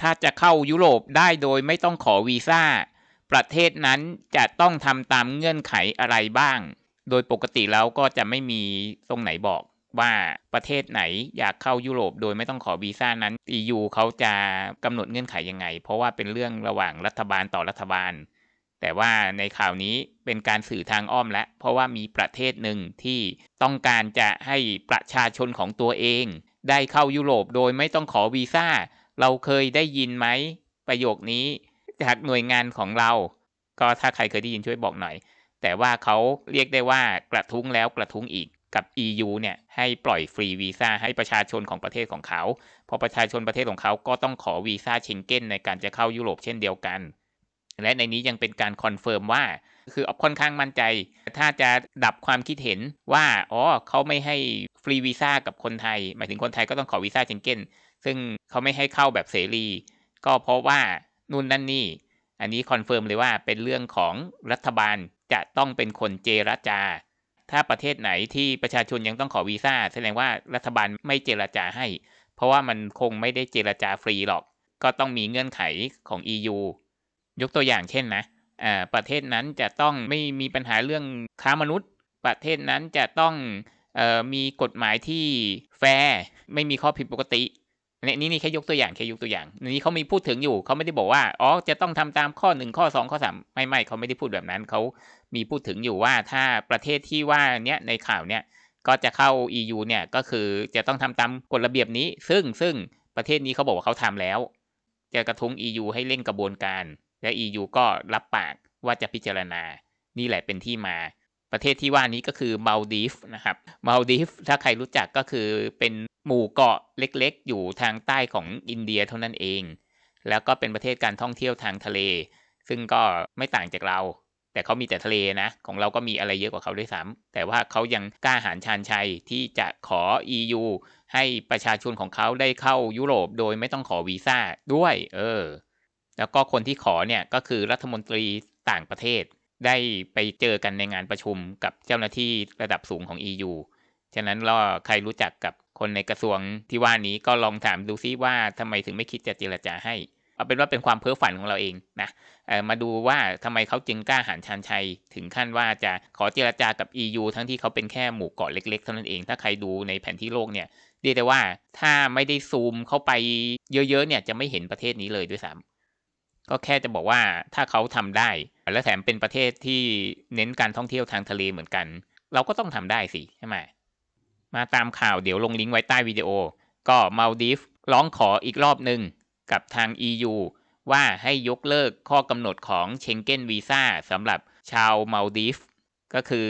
ถ้าจะเข้ายุโรปได้โดยไม่ต้องขอวีซ่า ประเทศนั้นจะต้องทำตามเงื่อนไขอะไรบ้าง โดยปกติแล้วก็จะไม่มีตรงไหนบอก ว่าประเทศไหนอยากเข้ายุโรปโดยไม่ต้องขอวีซ่านั้น EU เขาจะกำหนดเงื่อนไขยังไง เพราะว่าเป็นเรื่องระหว่างรัฐบาลต่อรัฐบาล แต่ว่าในข่าวนี้เป็นการสื่อทางอ้อมและ เพราะว่ามีประเทศหนึ่งที่ต้องการจะให้ประชาชนของตัวเองได้เข้ายุโรปโดยไม่ต้องขอวีซ่าเราเคยได้ยินไหมประโยคนี้จากหน่วยงานของเรา ก็ถ้าใครเคยได้ยินช่วยบอกหน่อย แต่ว่าเขาเรียกได้ว่ากระทุ้งแล้วกระทุ้งอีกกับ EU เนี่ยให้ปล่อยฟรีวีซ่าให้ประชาชนของประเทศของเขา พอประชาชนประเทศของเขา ก็ต้องขอวีซ่าเชงเก้นในการจะเข้ายุโรปเช่นเดียวกัน และในนี้ยังเป็นการคอนเฟิร์มว่าคือออค่อนข้างมั่นใจ ถ้าจะดับความคิดเห็นว่าอ๋อเขาไม่ให้ฟรีวีซ่ากับคนไทย หมายถึงคนไทยก็ต้องขอวีซ่าเชงเก้นซึ่งเขาไม่ให้เข้าแบบเสรี ก็เพราะว่านู่นนั่นนี่ อันนี้คอนเฟิร์มเลยว่าเป็นเรื่องของรัฐบาลจะต้องเป็นคนเจรจา ถ้าประเทศไหนที่ประชาชนยังต้องขอวีซ่าแสดงว่ารัฐบาลไม่เจรจาให้ เพราะว่ามันคงไม่ได้เจรจาฟรีหรอก ก็ต้องมีเงื่อนไขของ EU ยกตัวอย่างเช่นนะประเทศนั้นจะต้องไม่มีปัญหาเรื่องค้ามนุษย์ ประเทศนั้นจะต้องออมีกฎหมายที่แฟร์ไม่มีข้อผิดปกติเนี่ยนี่นี่แค่ยกตัวอย่างแค่ยกตัวอย่าง นี้เขามีพูดถึงอยู่เขาไม่ได้บอกว่าอ๋อจะต้องทำตามข้อหนึ่งข้อสองข้อสามไม่ไม่เขาไม่ได้พูดแบบนั้นเขามีพูดถึงอยู่ว่าถ้าประเทศที่ว่าเนี้ยในข่าวเนี้ยก็จะเข้า EU เนี่ยก็คือจะต้องทำตามกฎระเบียบนี้ ซึ่งซึ่งประเทศนี้เขาบอกว่าเขาทำแล้วจะกระทุ้ง EU ให้เร่งกระบวนการ และ EU ก็รับปากว่าจะพิจารณานี่แหละเป็นที่มาประเทศที่ว่านี้ก็คือมาลดีฟนะครับ มาลดีฟถ้าใครรู้จักก็คือเป็นหมู่เกาะเล็กๆ อยู่ทางใต้ของอินเดียเท่านั้นเอง แล้วก็เป็นประเทศการท่องเที่ยวทางทะเล ซึ่งก็ไม่ต่างจากเรา แต่เขามีแต่ทะเลนะ ของเราก็มีอะไรเยอะกว่าเขาด้วยซ้ำแต่ว่าเขายังกล้าหาญชาญชัยที่จะขอ EU ให้ประชาชนของเขาได้เข้ายุโรปโดยไม่ต้องขอวีซ่าด้วยเออแล้วก็คนที่ขอเนี่ยก็คือรัฐมนตรีต่างประเทศได้ไปเจอกันในงานประชุมกับเจ้าหน้าที่ระดับสูงของ EU ฉะนั้นล่อใครรู้จักกับคนในกระทรวงที่ว่านี้ก็ลองถามดูซิว่าทำไมถึงไม่คิดจะเจรจาให้ เอาเป็นว่าเป็นความเพ้อฝันของเราเองนะมาดูว่าทำไมเขาจึงกล้าหาญชานชัย ถึงขั้นว่าจะขอเจรจากับ EU ทั้งที่เขาเป็นแค่หมู่เกาะเล็กๆเท่านั้นเอง ถ้าใครดูในแผนที่โลกเนี่ย เรียกได้ว่าถ้าไม่ได้ซูมเข้าไปเยอะๆเนี่ยจะไม่เห็นประเทศนี้เลยด้วยซ้ำก็แค่จะบอกว่าถ้าเขาทำได้และแถมเป็นประเทศที่เน้นการท่องเที่ยวทางทะเลเหมือนกัน เราก็ต้องทำได้สิใช่ไหมมาตามข่าวเดี๋ยวลงลิงก์ไว้ใต้วิดีโอ ก็มาดิฟร้องขออีกรอบหนึ่งกับทาง EU ว่าให้ยกเลิกข้อกำหนดของเชงเก้นวีซ่าสำหรับชาวมาดิฟก็คือ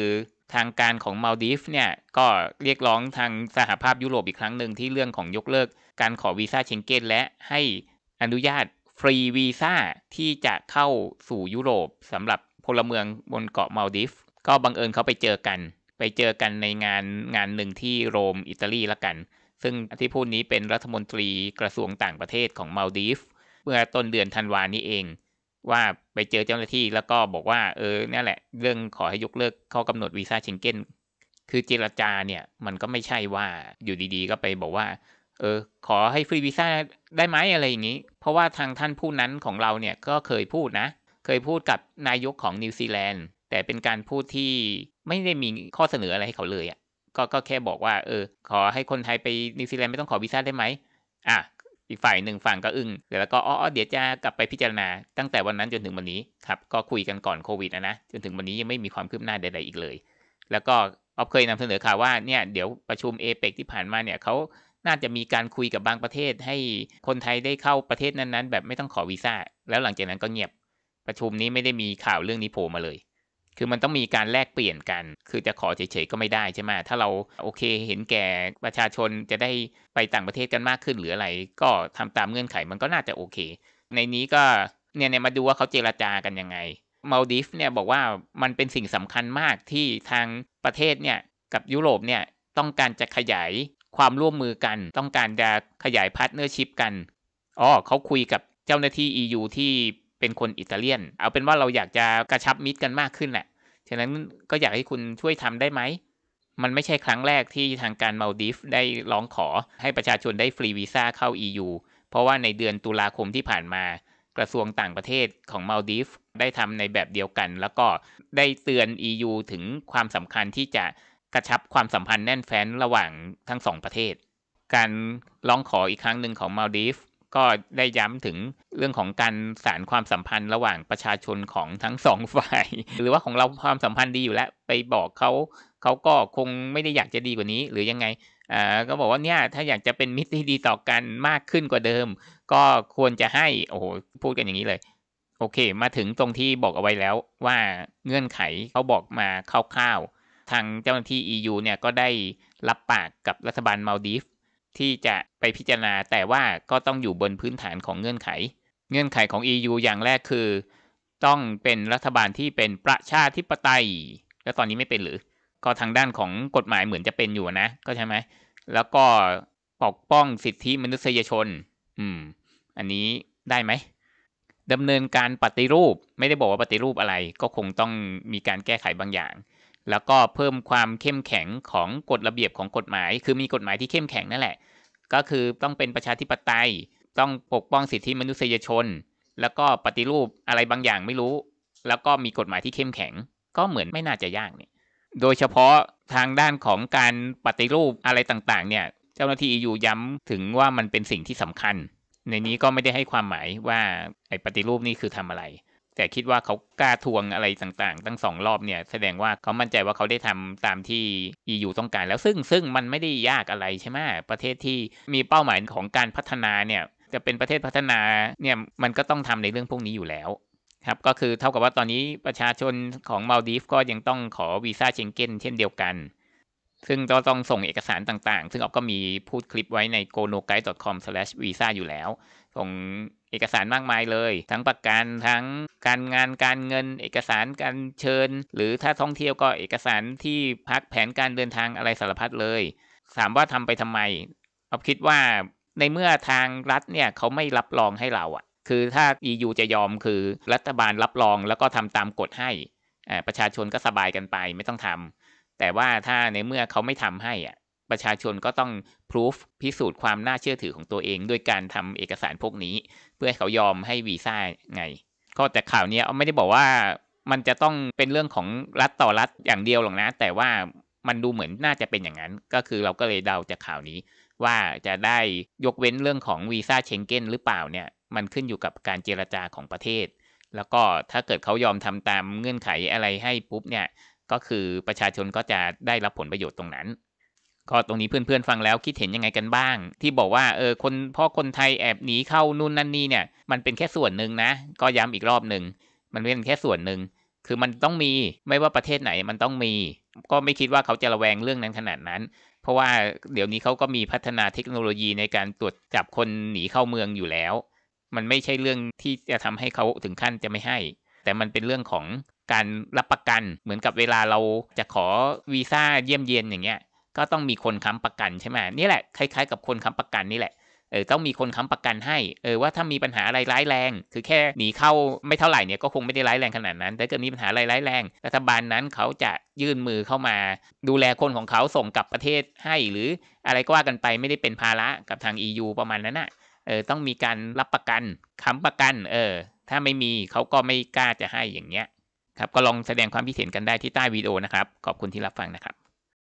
ทางการของมาดิฟเนี่ยก็เรียกร้องทางสหภาพยุโรปอีกครั้งหนึ่งที่เรื่องของยกเลิกการขอวีซ่าเชงเก้นและให้อนุญาตฟรีวีซ่าที่จะเข้าสู่ยุโรปสำหรับพลเมืองบนเกาะมาลดิฟก็บังเอิญเขาไปเจอกัน ไปเจอกันในงานงานหนึ่งที่โรมอิตาลีละกัน ซึ่งที่พูดนี้เป็นรัฐมนตรีกระทรวงต่างประเทศของมาลดิฟเมื่อต้นเดือนธันวานี้เอง ว่าไปเจอเจ้าหน้าที่แล้วก็บอกว่าเออนี่แหละเรื่องขอให้ยกเลิกข้อกำหนดวีซ่าเชงเก้นคือเจรจาเนี่ยมันก็ไม่ใช่ว่าอยู่ดีๆ ก็ไปบอกว่าเออ ขอให้ฟรีวีซ่าได้ไหมอะไรอย่างนี้ เพราะว่าทางท่านผู้นั้นของเราเนี่ย ก็เคยพูดนะ เคยพูดกับนายกของนิวซีแลนด์ แต่เป็นการพูดที่ไม่ได้มีข้อเสนออะไรให้เขาเลยอะ่ะก็ก็แค่บอกว่า เออ ขอให้คนไทยไปนิวซีแลนด์ไม่ต้องขอวีซ่าได้ไหมอ่ะ อีกฝ่ายหนึ่งฝั่งก็อึง้งแล้วก็อ๋อเดี๋ยวจะกลับไปพิจารณา ตั้งแต่วันนั้นจนถึงวันนี้ครับก็คุยกันก่อนโควิดนะนะจนถึงวันนี้ยังไม่มีความคืบหน้าใดๆ อีกเลย แล้วก็ออฟเคยนำเสนอข่าวว่าเนี่ยเดี๋ยวประชุมเอเปกที่ผ่านมาเนี่ยเขาน่าจะมีการคุยกับบางประเทศให้คนไทยได้เข้าประเทศนั้นๆแบบไม่ต้องขอวีซ่าแล้วหลังจากนั้นก็เงียบประชุมนี้ไม่ได้มีข่าวเรื่องนี้โผล่มาเลย คือมันต้องมีการแลกเปลี่ยนกัน คือจะขอเฉยๆก็ไม่ได้ใช่ไหมถ้าเราโอเคเห็นแก่ประชาชนจะได้ไปต่างประเทศกันมากขึ้นหรืออะไรก็ทำตามเงื่อนไขมันก็น่าจะโอเค ในนี้ก็เนี่ยมาดูว่าเขาเจราจากันยังไงมาลดิฟเนี่ยบอกว่ามันเป็นสิ่งสำคัญมากที่ทางประเทศเนี่ยกับยุโรปเนี่ยต้องการจะขยายความร่วมมือกันต้องการจะขยายพาร์ทเนอร์ชิพกันอ๋อเขาคุยกับเจ้าหน้าที่ EU ที่เป็นคนอิตาเลียน เอาเป็นว่าเราอยากจะกระชับมิตรกันมากขึ้นแหละ ฉะนั้นก็อยากให้คุณช่วยทำได้ไหม มันไม่ใช่ครั้งแรกที่ทางการมาดิฟได้ร้องขอ ให้ประชาชนได้ฟรีวีซ่าเข้า EU เพราะว่าในเดือนตุลาคมที่ผ่านมา กระทรวงต่างประเทศของมาดิฟได้ทำในแบบเดียวกัน แล้วก็ได้เตือน EU ถึงความสำคัญที่จะกระชับความสัมพันธ์แน่นแฟ้นระหว่างทั้งสองประเทศ การร้องขออีกครั้งหนึ่งของมาลดีฟก็ได้ย้ำถึงเรื่องของการสารความสัมพันธ์ระหว่างประชาชนของทั้งสองฝ่าย หรือว่าของเราความสัมพันธ์ดีอยู่แล้วไปบอกเขาเขาก็คงไม่ได้อยากจะดีกว่านี้หรือยังไงอ่าก็บอกว่าเนี่ยถ้าอยากจะเป็นมิตรที่ดีต่อกันมากขึ้นกว่าเดิม ก็ควรจะให้ โอ้โหพูดกันอย่างนี้เลย โอเค มาถึงตรงที่บอกเอาไว้แล้วว่าเงื่อนไขเขาบอกมาคร่าวๆทางเจ้าหน้าที่ EU เนี่ยก็ได้รับปากกับรัฐบาลมาลดีฟที่จะไปพิจารณาแต่ว่าก็ต้องอยู่บนพื้นฐานของเงื่อนไข เงื่อนไขของ EU อย่างแรกคือต้องเป็นรัฐบาลที่เป็นประชาธิปไตย แล้วตอนนี้ไม่เป็นหรือ ก็ทางด้านของกฎหมายเหมือนจะเป็นอยู่นะ ก็ใช่ไหม แล้วก็ปกป้องสิทธิมนุษยชนอืมอันนี้ได้ไหมดำเนินการปฏิรูปไม่ได้บอกว่าปฏิรูปอะไร ก็คงต้องมีการแก้ไขบางอย่างแล้วก็เพิ่มความเข้มแข็งของกฎระเบียบของกฎหมาย คือมีกฎหมายที่เข้มแข็งนั่นแหละก็คือต้องเป็นประชาธิปไตย ต้องปกป้องสิทธิมนุษยชน แล้วก็ปฏิรูปอะไรบางอย่างไม่รู้ แล้วก็มีกฎหมายที่เข้มแข็ง ก็เหมือนไม่น่าจะยากเนี่ยโดยเฉพาะทางด้านของการปฏิรูปอะไรต่างๆเนี่ยเจ้าหน้าที่ EU ย้ำถึงว่ามันเป็นสิ่งที่สำคัญ ในนี้ก็ไม่ได้ให้ความหมายว่าไอ้ปฏิรูปนี่คือทำอะไรแต่คิดว่าเขากล้าทวงอะไรต่างๆ ตั้งสองรอบเนี่ยแสดงว่าเขามั่นใจว่าเขาได้ทำตามที่อู่ต้องการ แล้วซึ่งซึ่งมันไม่ได้ยากอะไรใช่ไหมประเทศที่มีเป้าหมายของการพัฒนาเนี่ยจะเป็นประเทศพัฒนาเนี่ยมันก็ต้องทำในเรื่องพวกนี้อยู่แล้วครับก็คือเท่ากับว่าตอนนี้ประชาชนของมาลดีฟก็ยังต้องขอวีซ่าเชงเก้นเช่นเดียวกันซึ่งก็ต้องส่งเอกสารต่างๆ ซึ่งออฟก็มีพูดคลิปไว้ใน go no guide com visa อยู่แล้ว ส่งเอกสารมากมายเลย ทั้งประกันทั้งการงาน การเงิน เอกสารการเชิญ หรือถ้าท่องเที่ยวก็เอกสารที่พักแผนการเดินทางอะไรสารพัดเลย ถามว่าทำไปทำไมเอาคิดว่า ในเมื่อทางรัฐเนี่ยเขาไม่รับรองให้เราอะ คือถ้า EU จะยอมคือรัฐบาลรับรองแล้วก็ทำตามกฎให้ ประชาชนก็สบายกันไปไม่ต้องทำแต่ว่าถ้าในเมื่อเขาไม่ทำให้อ่ะประชาชนก็ต้องพิสูจพิสูจน์ความน่าเชื่อถือของตัวเองด้วยการทำเอกสารพวกนี้ เพื่อให้เขายอมให้วีซ่าไงก็แต่ข่าวนี้ไม่ได้บอกว่ามันจะต้องเป็นเรื่องของรัฐต่อรัฐอย่างเดียวหรอกนะ แต่ว่ามันดูเหมือนน่าจะเป็นอย่างนั้น ก็คือเราก็เลยเดาจากข่าวนี้ว่าจะได้ยกเว้นเรื่องของวีซ่าเชงเก้นหรือเปล่าเนี่ยมันขึ้นอยู่กับการเจรจาของประเทศ แล้วก็ถ้าเกิดเขายอมทำตามเงื่อนไขอะไรให้ปุ๊บเนี่ยก็คือประชาชนก็จะได้รับผลประโยชน์ตรงนั้น ก็ตรงนี้เพื่อนๆฟังแล้วคิดเห็นยังไงกันบ้าง ที่บอกว่าเออคนพ่อคนไทยแอบหนีเข้านู่นนั่นนี่เนี่ยมันเป็นแค่ส่วนหนึ่งนะ ก็ย้ำอีกรอบหนึ่งมันเป็นแค่ส่วนหนึ่งคือมันต้องมีไม่ว่าประเทศไหนมันต้องมี ก็ไม่คิดว่าเขาจะระแวงเรื่องนั้นขนาดนั้น เพราะว่าเดี๋ยวนี้เขาก็มีพัฒนาเทคโนโลยีในการตรวจจับคนหนีเข้าเมืองอยู่แล้ว มันไม่ใช่เรื่องที่จะทำให้เขาถึงขั้นจะไม่ให้ แต่มันเป็นเรื่องของการรับประกัน เหมือนกับเวลาเราจะขอวีซ่าเยี่ยมเยียนอย่างเงี้ย ก็ต้องมีคนค้ำประกันใช่ไหมนี่แหละคล้ายๆกับคนค้ำประกันนี่แหละ เออต้องมีคนค้ำประกันให้ เออว่าถ้ามีปัญหาอะไรร้ายแรง คือแค่หนีเข้าไม่เท่าไหร่เนี่ยก็คงไม่ได้ร้ายแรงขนาดนั้น แต่เกิดมีปัญหาอะไรร้ายแรง รัฐบาลนั้นเขาจะยื่นมือเข้ามาดูแลคนของเขาส่งกลับประเทศให้ หรืออะไรก็ว่ากันไปไม่ได้เป็นภาระกับทาง EU ประมาณนั้นนะ่ะเออต้องมีการรับประกันค้ำประกัน เออถ้าไม่มีเขาก็ไม่กล้าจะให้อย่างเงี้ยครับก็ลองแสดงความคิดเห็นกันได้ที่ใต้วิดีโอนะครับ ขอบคุณที่รับฟังนะครับ